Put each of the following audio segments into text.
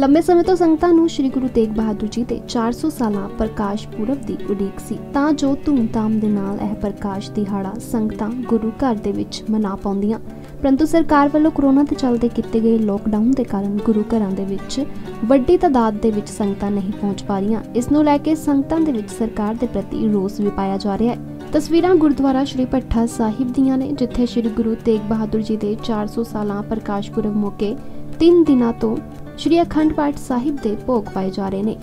ਲੰਬੇ ਸਮੇਂ ਤੋਂ ਸੰਗਤਾਂ ਨੂੰ ਸ੍ਰੀ ਗੁਰੂ ਤੇਗ ਬਹਾਦਰ ਜੀ ਦੇ 400 ਸਾਲਾ ਪ੍ਰਕਾਸ਼ ਪੁਰਬ ਦੀ ਉਡੀਕ ਸੀ ਤਾਂ ਜੋ ਧੂਮਧਾਮ ਦੇ ਨਾਲ ਇਹ ਪ੍ਰਕਾਸ਼ ਦਿਹਾੜਾ ਸੰਗਤਾਂ ਗੁਰੂ ਘਰ ਦੇ ਵਿੱਚ ਮਨਾ ਪਾਉਂਦੀਆਂ ਪਰੰਤੂ ਸਰਕਾਰ ਵੱਲੋਂ ਕਰੋਨਾ ਦੇ ਚੱਲਦੇ ਕੀਤੇ ਗਏ ਲੋਕਡਾਊਨ ਦੇ ਕਾਰਨ ਗੁਰੂ ਘਰਾਂ ਦੇ ਵਿੱਚ ਵੱਡੀ ਤਾਦਾਦ ਦੇ ਵਿੱਚ ਸੰਗਤਾਂ ਨਹੀਂ ਪਹੁੰਚ ਪਾ ਰਹੀਆਂ ਇਸ ਨੂੰ ਲੈ ਕੇ ਸੰਗਤਾਂ ਦੇ ਵਿੱਚ ਸਰਕਾਰ ਦੇ ਪ੍ਰਤੀ ਰੋਸ ਵੀ ਪਾਇਆ ਜਾ ਰਿਹਾ ਹੈ ਤਸਵੀਰਾਂ ਗੁਰਦੁਆਰਾ ਸ਼੍ਰੀ ਪੱਠਾ ਸਾਹਿਬ ਦੀਆਂ ਨੇ ਜਿੱਥੇ ਸ਼੍ਰੀ ਗੁਰੂ ਤੇਗ ਬਹਾਦਰ ਜੀ ਦੇ 400 ਸਾਲਾਂ ਪ੍ਰਕਾਸ਼ ਪੁਰਬ ਮੌਕੇ 3 ਦਿਨਾਂ ਤੋਂ ਸ਼੍ਰੀ ਅਖੰਡ ਪਾਠ ਸਾਹਿਬ ਦੇ ਭੋਗ ਪਾਏ ਜਾ ਰਹੇ ਨੇ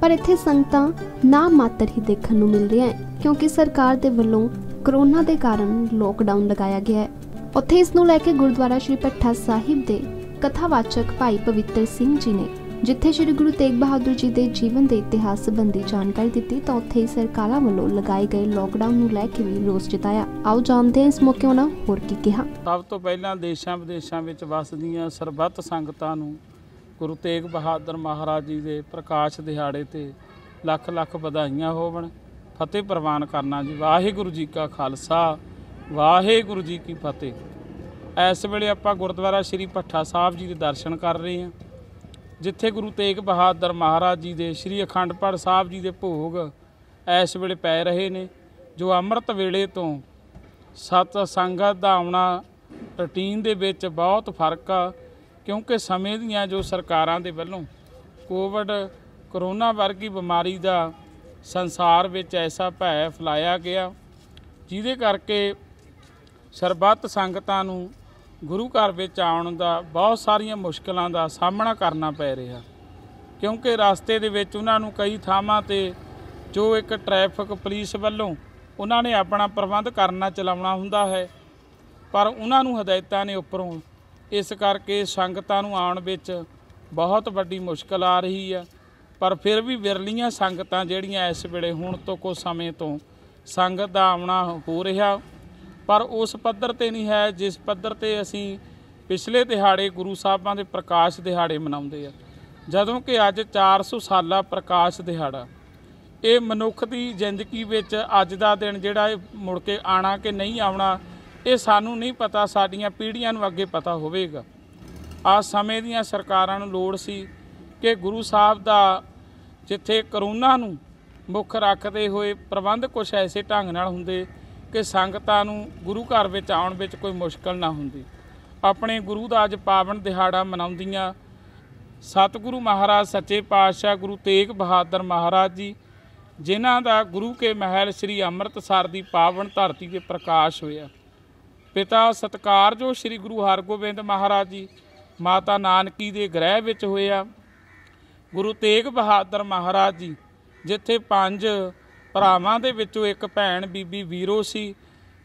ਪਰ ਇੱਥੇ ਸੰਗਤਾਂ ਨਾ ਮਾਤਰ ਹੀ ਦੇਖਣ ਨੂੰ ਮਿਲ ਰਹੀਆਂ ਹੈ ਕਿਉਂਕਿ ਸਰਕਾਰ ਦੇ ਵੱਲੋਂ ਕਰੋਨਾ ਦੇ ਕਾਰਨ ਲੋਕਡਾਊਨ ਲਗਾਇਆ ਗਿਆ ਹੈ ਉੱਥੇ ਇਸ ਨੂੰ ਲੈ ਕੇ ਗੁਰਦੁਆਰਾ ਸ਼੍ਰੀ ਪੱਠਾ ਸਾਹਿਬ ਦੇ ਕਥਾਵਾਚਕ ਭਾਈ ਪਵਿੱਤਰ ਸਿੰਘ ਜੀ ਨੇ ਜਿੱਥੇ ਸ਼੍ਰੀ ਗੁਰੂ ਤੇਗ ਬਹਾਦਰ ਜੀ ਦੇ ਜੀਵਨ ਦੇ ਇਤਿਹਾਸ ਸੰਬੰਧੀ ਜਾਣਕਾਰੀ ਦਿੱਤੀ ਤਾਂ ਉੱਥੇ ਹੀ ਸਰਕਾਰਾਂ ਵੱਲੋਂ ਲਗਾਏ ਗਏ ਲੋਕਡਾਊਨ ਨੂੰ ਲੈ ਕੇ ਵੀ ਰੋਸ ਜਤਾਇਆ ਆਓ ਜਾਣਦੇ ਹਾਂ ਇਸ ਮੌਕੇ ਉਹਨਾਂ ਹੋਰ ਕੀ ਕਿਹਾ ਸਭ ਤੋਂ ਪਹਿਲਾਂ ਦੇਸ਼ਾਂ ਵਿਦੇਸ਼ਾਂ ਵਿੱਚ ਵਸਦੀਆਂ ਸਰਬੱਤ ਸੰਗਤਾਂ ਨੂੰ ਗੁਰੂ ਤੇਗ ਬਹਾਦਰ ਮਹਾਰਾਜ ਜੀ ਦੇ ਪ੍ਰਕਾਸ਼ ਦਿਹਾੜੇ ਤੇ ਲੱਖ ਲੱਖ ਵਧਾਈਆਂ ਹੋਵਣ ਫਤਿਹ ਪ੍ਰਵਾਨ ਕਰਨਾ ਜੀ ਵਾਹਿਗੁਰੂ ਜੀ ਕਾ ਖਾਲਸਾ ਵਾਹਿਗੁਰੂ ਜੀ ਕੀ ਫਤਿਹ ਇਸ ਵੇਲੇ ਆਪਾਂ ਗੁਰਦੁਆਰਾ ਸ੍ਰੀ ਪੱਠਾ ਸਾਹਿਬ ਜੀ ਦੇ ਦਰਸ਼ਨ ਕਰ ਰਹੇ ਹਾਂ ਜਿੱਥੇ ਗੁਰੂ ਤੇਗ ਬਹਾਦਰ ਮਹਾਰਾਜ ਜੀ ਦੇ ਸ੍ਰੀ ਅਖੰਡ ਪਾਠ ਸਾਹਿਬ ਜੀ ਦੇ ਭੋਗ ਇਸ ਵੇਲੇ ਪੈ ਰਹੇ ਨੇ ਜੋ ਅੰਮ੍ਰਿਤ ਵੇਲੇ ਤੋਂ ਸਤ ਸੰਗਤ ਦਾ ਆਉਣਾ ਰੁਟੀਨ ਦੇ ਵਿੱਚ ਬਹੁਤ ਫਰਕ ਆ ਕਿਉਂਕਿ ਸਮੇਂ ਦੀਆਂ ਜੋ ਸਰਕਾਰਾਂ ਦੇ ਵੱਲੋਂ ਕੋਵਿਡ ਕਰੋਨਾ ਵਰਗੀ ਬਿਮਾਰੀ ਦਾ ਸੰਸਾਰ ਵਿੱਚ ਐਸਾ ਭੈ ਫਲਾਇਆ ਗਿਆ ਜਿਹਦੇ ਕਰਕੇ ਸਰਬੱਤ ਸੰਗਤਾਂ ਨੂੰ ਗੁਰੂ ਘਰ ਵਿੱਚ ਆਉਣ ਦਾ ਬਹੁਤ ਸਾਰੀਆਂ ਮੁਸ਼ਕਲਾਂ ਦਾ ਸਾਹਮਣਾ ਕਰਨਾ ਪੈ ਰਿਹਾ ਕਿਉਂਕਿ ਰਸਤੇ ਦੇ ਵਿੱਚ ਉਹਨਾਂ ਨੂੰ ਕਈ ਥਾਵਾਂ ਤੇ ਜੋ ਇੱਕ ਟ੍ਰੈਫਿਕ ਪੁਲਿਸ ਵੱਲੋਂ ਉਹਨਾਂ ਨੇ ਆਪਣਾ ਪ੍ਰਬੰਧ ਕਰਨਾ ਚਲਾਉਣਾ ਹੁੰਦਾ ਹੈ ਪਰ ਉਹਨਾਂ ਨੂੰ ਹਦਾਇਤਾਂ ਨੇ ਉੱਪਰੋਂ ਇਸ ਕਰਕੇ ਸੰਗਤਾਂ ਨੂੰ ਆਉਣ ਵਿੱਚ ਬਹੁਤ ਵੱਡੀ ਮੁਸ਼ਕਲ ਆ ਰਹੀ ਹੈ ਪਰ ਫਿਰ ਵੀ ਵਿਰਲੀਆਂ ਸੰਗਤਾਂ ਜਿਹੜੀਆਂ ਇਸ ਵੇਲੇ ਹੁਣ ਤੋਂ ਕੁਝ ਸਮੇਂ ਤੋਂ ਸੰਗਤ ਦਾ ਆਉਣਾ ਹੋ ਰਿਹਾ ਪਰ ਉਸ ਪੱਧਰ ਤੇ ਨਹੀਂ ਹੈ ਜਿਸ ਪੱਧਰ ਤੇ ਅਸੀਂ ਪਿਛਲੇ ਦਿਹਾੜੇ ਗੁਰੂ ਸਾਹਿਬਾਂ ਦੇ ਪ੍ਰਕਾਸ਼ ਦਿਹਾੜੇ ਮਨਾਉਂਦੇ ਆ ਜਦੋਂ ਕਿ ਅੱਜ 400 ਸਾਲਾ ਪ੍ਰਕਾਸ਼ ਦਿਹਾੜਾ ਇਹ ਮਨੁੱਖ ਦੀ ਜ਼ਿੰਦਗੀ ਵਿੱਚ ਅੱਜ ਦਾ ਦਿਨ ਜਿਹੜਾ ਇਹ ਮੁੜ ਕੇ ਆਣਾ ਕਿ ਨਹੀਂ ਆਉਣਾ ਇਹ ਸਾਨੂੰ ਨਹੀਂ ਪਤਾ ਸਾਡੀਆਂ ਪੀੜ੍ਹੀਆਂ ਨੂੰ ਅੱਗੇ ਪਤਾ ਹੋਵੇਗਾ ਆ ਸਮੇਂ ਦੀਆਂ ਸਰਕਾਰਾਂ ਨੂੰ ਲੋੜ ਸੀ ਕਿ ਗੁਰੂ ਸਾਹਿਬ ਦਾ ਜਿੱਥੇ ਕਰੋਨਾ ਨੂੰ ਮੁੱਖ ਰੱਖਦੇ ਹੋਏ ਪ੍ਰਬੰਧ ਕੁਝ ਐਸੇ ਢੰਗ ਨਾਲ ਹੁੰਦੇ ਕਿ ਸੰਗਤਾਂ ਨੂੰ ਗੁਰੂ ਘਰ ਵਿੱਚ ਆਉਣ ਵਿੱਚ ਕੋਈ ਮੁਸ਼ਕਲ ਨਾ ਹੁੰਦੀ ਆਪਣੇ ਗੁਰੂ ਦਾ ਅੱਜ ਪਾਵਨ ਦਿਹਾੜਾ ਮਨਾਉਂਦੀਆਂ ਸਤਿਗੁਰੂ ਮਹਾਰਾਜ ਸੱਚੇ ਪਾਤਸ਼ਾਹ ਗੁਰੂ ਤੇਗ ਬਹਾਦਰ ਮਹਾਰਾਜ ਜੀ ਜਿਨ੍ਹਾਂ ਦਾ ਗੁਰੂ ਕੇ ਮਹਿਲ ਸ੍ਰੀ ਅੰਮ੍ਰਿਤਸਰ ਦੀ ਪਾਵਨ ਧਰਤੀ ਤੇ ਪ੍ਰਕਾਸ਼ ਹੋਇਆ ਪਿਤਾ ਸਤਕਾਰ ਜੋ ਸ੍ਰੀ ਗੁਰੂ ਹਰਗੋਬਿੰਦ ਮਹਾਰਾਜ ਜੀ ਮਾਤਾ ਨਾਨਕੀ ਦੇ ਗ੍ਰਹਿ ਵਿੱਚ ਹੋਇਆ ਗੁਰੂ ਤੇਗ ਬਹਾਦਰ ਮਹਾਰਾਜ ਜੀ ਜਿੱਥੇ ਪੰਜ ਭਰਾਵਾਂ ਦੇ ਵਿੱਚੋਂ ਇੱਕ ਭੈਣ ਬੀਬੀ ਵੀਰੋ ਸੀ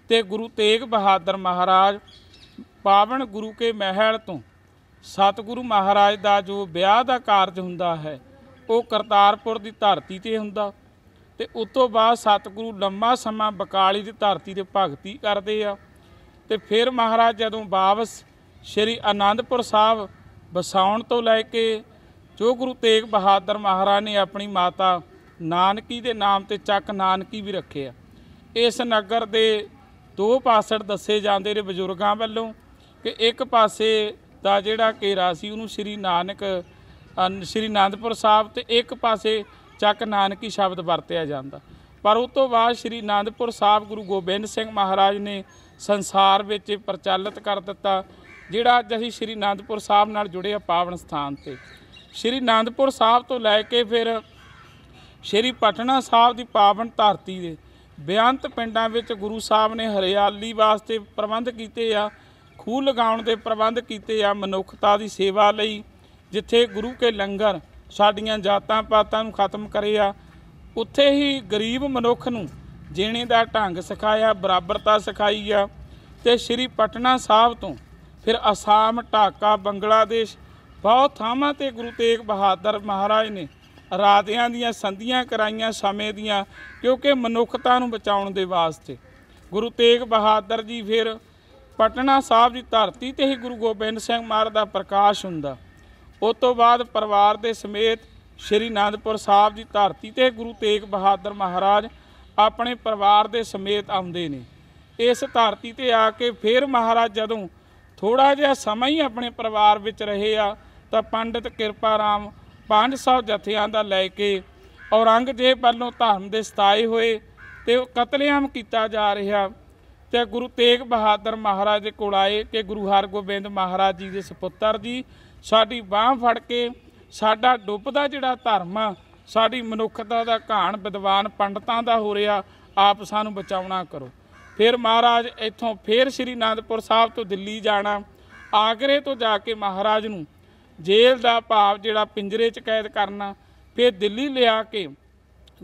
ਤੇ ਗੁਰੂ ਤੇਗ ਬਹਾਦਰ ਮਹਾਰਾਜ ਪਾਵਨ ਗੁਰੂ ਕੇ ਮਹਿਲ ਤੋਂ ਸਤਿਗੁਰੂ ਮਹਾਰਾਜ ਦਾ ਜੋ ਵਿਆਹ ਦਾ ਕਾਰਜ ਹੁੰਦਾ ਹੈ ਉਹ ਕਰਤਾਰਪੁਰ ਦੀ ਧਰਤੀ ਤੇ ਹੁੰਦਾ ਤੇ ਉਸ ਤੋਂ ਬਾਅਦ ਸਤਿਗੁਰੂ ਲੰਮਾ ਸਮਾਂ ਬਕਾਲੀ ਦੀ ਧਰਤੀ ਤੇ ਭਗਤੀ ਕਰਦੇ ਆ ਤੇ ਫਿਰ ਮਹਾਰਾਜ ਜਦੋਂ ਵਾਪਸ ਸ਼੍ਰੀ ਆਨੰਦਪੁਰ ਸਾਹਿਬ ਬਸਾਉਣ ਤੋਂ ਲੈ ਕੇ ਜੋ ਗੁਰੂ ਤੇਗ ਬਹਾਦਰ ਮਹਾਰਾਜ ਨੇ ਆਪਣੀ ਮਾਤਾ ਨਾਨਕੀ ਦੇ ਨਾਮ ਤੇ ਚੱਕ ਨਾਨਕੀ ਵੀ ਰੱਖਿਆ ਇਸ ਨਗਰ ਦੇ ਦੋ ਪਾਸੜ ਦੱਸੇ ਜਾਂਦੇ ਨੇ ਬਜ਼ੁਰਗਾਂ ਵੱਲੋਂ ਕਿ ਇੱਕ ਪਾਸੇ ਦਾ ਜਿਹੜਾ ਘੇਰਾ ਸੀ ਉਹਨੂੰ ਸ਼੍ਰੀ ਨਾਨਕ ਸ਼੍ਰੀ ਆਨੰਦਪੁਰ ਸਾਹਿਬ ਤੇ ਇੱਕ ਪਾਸੇ ਚੱਕ ਨਾਨਕੀ ਸ਼ਬਦ ਵਰਤਿਆ ਜਾਂਦਾ ਪਰ ਉਸ ਤੋਂ ਬਾਅਦ ਸ਼੍ਰੀ ਆਨੰਦਪੁਰ ਸਾਹਿਬ ਗੁਰੂ ਗੋਬਿੰਦ ਸਿੰਘ ਮਹਾਰਾਜ ਨੇ ਸੰਸਾਰ ਵਿੱਚ ਪ੍ਰਚਲਿਤ ਕਰ ਦਿੱਤਾ ਜਿਹੜਾ ਅੱਜ ਅਸੀਂ ਸ਼੍ਰੀ ਅਨੰਦਪੁਰ ਸਾਹਿਬ ਨਾਲ ਜੁੜੇ ਆ ਪਾਵਨ ਸਥਾਨ ਤੇ ਸ਼੍ਰੀ ਅਨੰਦਪੁਰ ਸਾਹਿਬ ਤੋਂ ਲੈ ਕੇ ਫਿਰ ਸ਼੍ਰੀ ਪਟਨਾ ਸਾਹਿਬ ਦੀ ਪਾਵਨ ਧਰਤੀ ਦੇ ਬਿਆੰਤ ਪਿੰਡਾਂ ਵਿੱਚ ਗੁਰੂ ਸਾਹਿਬ ਨੇ ਹਰਿਆਲੀ ਵਾਸਤੇ ਪ੍ਰਬੰਧ ਕੀਤੇ ਆ ਖੂਹ ਲਗਾਉਣ ਦੇ ਪ੍ਰਬੰਧ ਕੀਤੇ ਆ ਮਨੁੱਖਤਾ ਦੀ ਸੇਵਾ ਲਈ ਜਿੱਥੇ ਗੁਰੂ ਕੇ ਲੰਗਰ ਸਾਡੀਆਂ ਜਾਤਾਂ ਪਾਤਾਂ ਨੂੰ ਖਤਮ ਕਰੇ ਆ ਉੱਥੇ ਹੀ ਗਰੀਬ ਮਨੁੱਖ ਨੂੰ ਜੀਣੇ ਦਾ ਢੰਗ ਸਿਖਾਇਆ ਬਰਾਬਰਤਾ ਸਿਖਾਈ ਆ ਤੇ ਸ਼੍ਰੀ ਪਟਨਾ ਸਾਹਿਬ ਤੋਂ ਫਿਰ ਅਸਾਮ ਢਾਕਾ ਬੰਗਲਾਦੇਸ਼ ਬਹੁਤ ਥਾਵਾਂ ਤੇ ਗੁਰੂ ਤੇਗ ਬਹਾਦਰ ਮਹਾਰਾਜ ਨੇ ਰਾਤਿਆਂ ਦੀਆਂ ਸੰਧੀਆਂ ਕਰਾਈਆਂ ਸਮੇਂ ਦੀਆਂ ਕਿਉਂਕਿ ਮਨੁੱਖਤਾ ਨੂੰ ਬਚਾਉਣ ਦੇ ਵਾਸਤੇ ਗੁਰੂ ਤੇਗ ਬਹਾਦਰ ਜੀ ਫਿਰ ਪਟਨਾ ਸਾਹਿਬ ਦੀ ਧਰਤੀ ਤੇ ਹੀ ਗੁਰੂ ਗੋਬਿੰਦ ਸਿੰਘ ਮਹਾਰਾਜ ਦਾ ਪ੍ਰਕਾਸ਼ ਹੁੰਦਾ ਉਸ ਤੋਂ ਬਾਅਦ ਪਰਿਵਾਰ ਦੇ ਸਮੇਤ ਸ਼੍ਰੀ ਆਨੰਦਪੁਰ ਸਾਹਿਬ ਦੀ ਧਰਤੀ ਤੇ ਗੁਰੂ ਤੇਗ ਬਹਾਦਰ ਮਹਾਰਾਜ ਆਪਣੇ ਪਰਿਵਾਰ ਦੇ ਸਮੇਤ ਆਉਂਦੇ ਨੇ ਇਸ ਧਰਤੀ ਤੇ ਆ ਕੇ ਫਿਰ ਮਹਾਰਾਜ ਜਦੋਂ ਥੋੜਾ ਜਿਹਾ ਸਮਾਂ ਹੀ ਆਪਣੇ ਪਰਿਵਾਰ ਵਿੱਚ ਰਹੇ ਆ ਤਾਂ ਪੰਡਿਤ ਕਿਰਪਾ ਰਾਮ 500 ਜਥਿਆਂ ਦਾ ਲੈ ਕੇ ਔਰੰਗਜ਼ੇਬ ਵੱਲੋਂ ਧਰਮ ਦੇ ਸਤਾਏ ਹੋਏ ਤੇ ਕਤਲੇਆਮ ਕੀਤਾ ਜਾ ਰਿਹਾ ਤੇ ਗੁਰੂ ਤੇਗ ਬਹਾਦਰ ਮਹਾਰਾਜ ਦੇ ਕੋਲ ਆਏ ਕਿ ਗੁਰੂ ਹਰਗੋਬਿੰਦ ਮਹਾਰਾਜ ਜੀ ਦੇ ਸੁਪੁੱਤਰ ਜੀ ਸਾਡੀ ਬਾਹ ਫੜ ਕੇ ਸਾਡਾ ਡੁੱਬਦਾ ਜਿਹੜਾ ਧਰਮ ਆ ਸਾਡੀ ਮਨੁੱਖਤਾ ਦਾ ਘਾਣ ਵਿਦਵਾਨ ਪੰਡਤਾਂ ਦਾ ਹੋ ਰਿਹਾ ਆਪ ਸਾਨੂੰ ਬਚਾਉਣਾ ਕਰੋ ਫਿਰ ਮਹਾਰਾਜ ਇੱਥੋਂ ਫਿਰ ਸ੍ਰੀ ਅਨੰਦਪੁਰ ਸਾਹਿਬ ਤੋਂ ਦਿੱਲੀ ਜਾਣਾ ਆਗਰੇ ਤੋਂ ਜਾ ਕੇ ਮਹਾਰਾਜ ਨੂੰ ਜੇਲ੍ਹ ਦਾ ਭਾਵ ਜਿਹੜਾ ਪਿੰਜਰੇ 'ਚ ਕੈਦ ਕਰਨਾ ਫਿਰ ਦਿੱਲੀ ਲਿਆ ਕੇ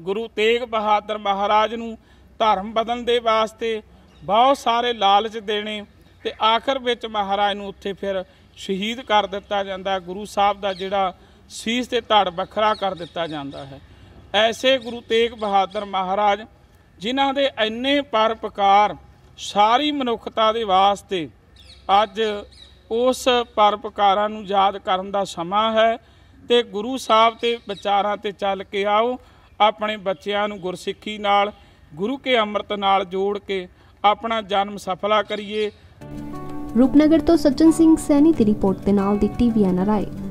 ਗੁਰੂ ਤੇਗ ਬਹਾਦਰ ਮਹਾਰਾਜ ਨੂੰ ਧਰਮ ਬਦਲਣ ਦੇ ਵਾਸਤੇ ਬਹੁਤ ਸਾਰੇ ਲਾਲਚ ਦੇਣੇ ਤੇ ਆਖਰ ਵਿੱਚ ਮਹਾਰਾਜ ਨੂੰ ਉੱਥੇ ਫਿਰ ਸ਼ਹੀਦ ਕਰ ਦਿੱਤਾ ਜਾਂਦਾ ਗੁਰੂ ਸਾਹਿਬ ਦਾ ਜਿਹੜਾ ਸੀਸ ਤੇ ਧੜ ਵੱਖਰਾ ਕਰ ਦਿੱਤਾ ਜਾਂਦਾ ਹੈ ਐਸੇ ਗੁਰੂ ਤੇਗ ਬਹਾਦਰ ਮਹਾਰਾਜ ਜਿਨ੍ਹਾਂ ਦੇ ਐਨੇ ਪਰਪਕਾਰ ਸਾਰੀ ਮਨੁੱਖਤਾ ਦੇ ਵਾਸਤੇ ਅੱਜ ਉਸ ਪਰਪਕਾਰਾਂ ਨੂੰ ਯਾਦ ਕਰਨ ਦਾ ਸਮਾਂ ਹੈ ਤੇ ਗੁਰੂ ਸਾਹਿਬ ਤੇ ਵਿਚਾਰਾਂ ਤੇ ਚੱਲ ਕੇ ਆਓ ਆਪਣੇ ਬੱਚਿਆਂ ਨੂੰ ਗੁਰਸਿੱਖੀ ਨਾਲ ਗੁਰੂ ਕੇ ਅੰਮ੍ਰਿਤ ਨਾਲ ਜੋੜ ਕੇ ਆਪਣਾ ਜਨਮ ਸਫਲਾ ਕਰੀਏ ਰੂਪਨਗਰ ਤੋਂ ਸੱਜਣ ਸਿੰਘ ਸੈਣੀ ਦੀ ਰਿਪੋਰਟ ਦੇ ਨਾਲ ਦੀ ਟੀਵੀ ਐਨਆਰਆਈ